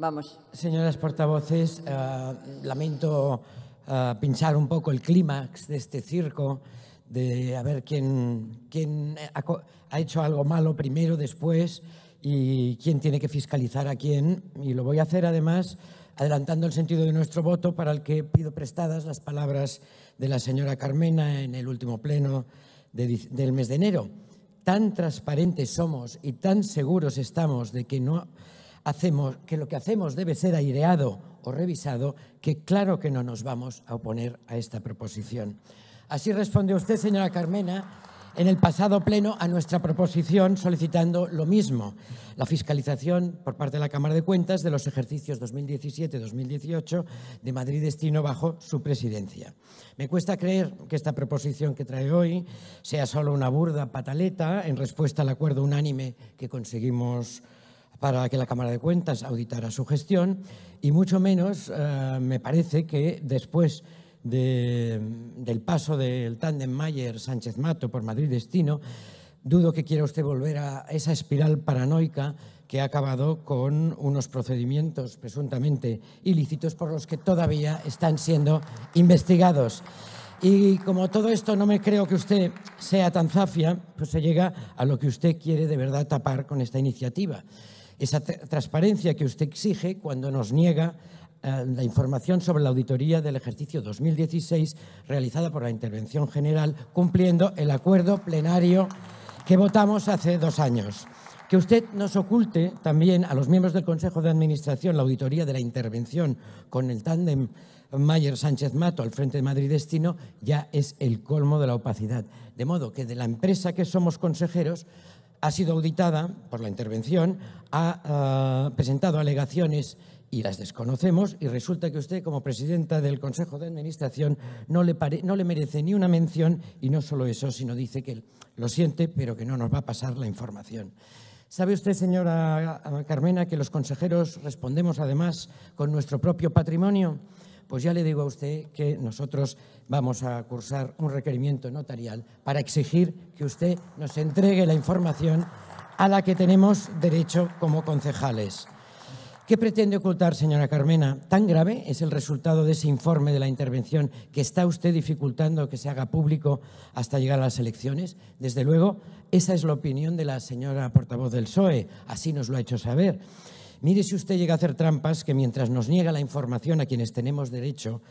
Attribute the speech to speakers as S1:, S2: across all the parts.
S1: Vamos. Señoras portavoces, eh, lamento eh, pinchar un poco el clímax de este circo, de a ver quién, quién ha, hecho algo malo primero, después, y quién tiene que fiscalizar a quién. Y lo voy a hacer además adelantando el sentido de nuestro voto, para el que pido prestadas las palabras de la señora Carmena en el último pleno del mes de enero. Tan transparentes somos y tan seguros estamos de que no hacemos, que lo que hacemos debe ser aireado o revisado, que claro que no nos vamos a oponer a esta proposición. Así responde usted, señora Carmena, en el pasado pleno a nuestra proposición solicitando lo mismo, la fiscalización por parte de la Cámara de Cuentas de los ejercicios 2017-2018 de Madrid Destino bajo su presidencia. Me cuesta creer que esta proposición que trae hoy sea solo una burda pataleta en respuesta al acuerdo unánime que conseguimos para que la Cámara de Cuentas auditara su gestión y mucho menos eh, me parece que después del paso del Tandem Mayer-Sánchez Mato por Madrid Destino, dudo que quiera usted volver a esa espiral paranoica que ha acabado con unos procedimientos presuntamente ilícitos por los que todavía están siendo investigados. Y como todo esto no me creo que usted sea tan zafia, pues se llega a lo que usted quiere de verdad tapar con esta iniciativa esa transparencia que usted exige cuando nos niega eh, la información sobre la auditoría del ejercicio 2016 realizada por la Intervención General, cumpliendo el acuerdo plenario que votamos hace dos años. Que usted nos oculte también a los miembros del Consejo de Administración la auditoría de la intervención con el tándem Mayer Sánchez Mato al frente de Madrid Destino ya es el colmo de la opacidad. De modo que de la empresa que somos consejeros ha sido auditada por la intervención, ha eh, presentado alegaciones y las desconocemos y resulta que usted como presidenta del Consejo de Administración no le, no le merece ni una mención y no solo eso, sino dice que lo siente pero que no nos va a pasar la información. Sabe usted, señora eh, Carmena, que los consejeros respondemos además con nuestro propio patrimonio pues ya le digo a usted que nosotros vamos a cursar un requerimiento notarial para exigir que usted nos entregue la información a la que tenemos derecho como concejales. ¿Qué pretende ocultar, señora Carmena? Tan grave es el resultado de ese informe de la intervención que está usted dificultando que se haga público hasta llegar a las elecciones. Desde luego, esa es la opinión de la señora portavoz del PSOE, así nos lo ha hecho saber. Mire si usted llega a hacer trampas que mientras nos niega la información a quienes tenemos derecho,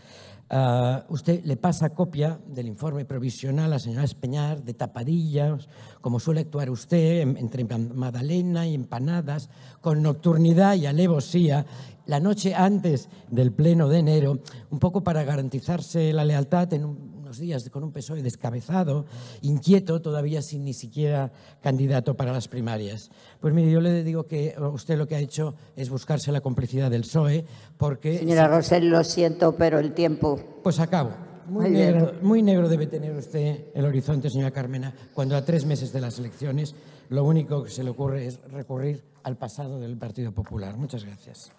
S1: ah, usted le pasa copia del informe provisional a la señora Espeñar de tapadillas, como suele actuar usted, entre Madalena y empanadas, con nocturnidad y alevosía, la noche antes del pleno de enero, un poco para garantizarse la lealtad en un días con un PSOE descabezado, inquieto, todavía sin ni siquiera candidato para las primarias. Pues mire, yo le digo que usted lo que ha hecho es buscarse la complicidad del PSOE porque... Señora Rosel, lo siento, pero el tiempo... Pues acabo. Muy negro, muy negro, debe tener usted el horizonte, señora Carmena, cuando a tres meses de las elecciones lo único que se le ocurre es recurrir al pasado del Partido Popular. Muchas gracias.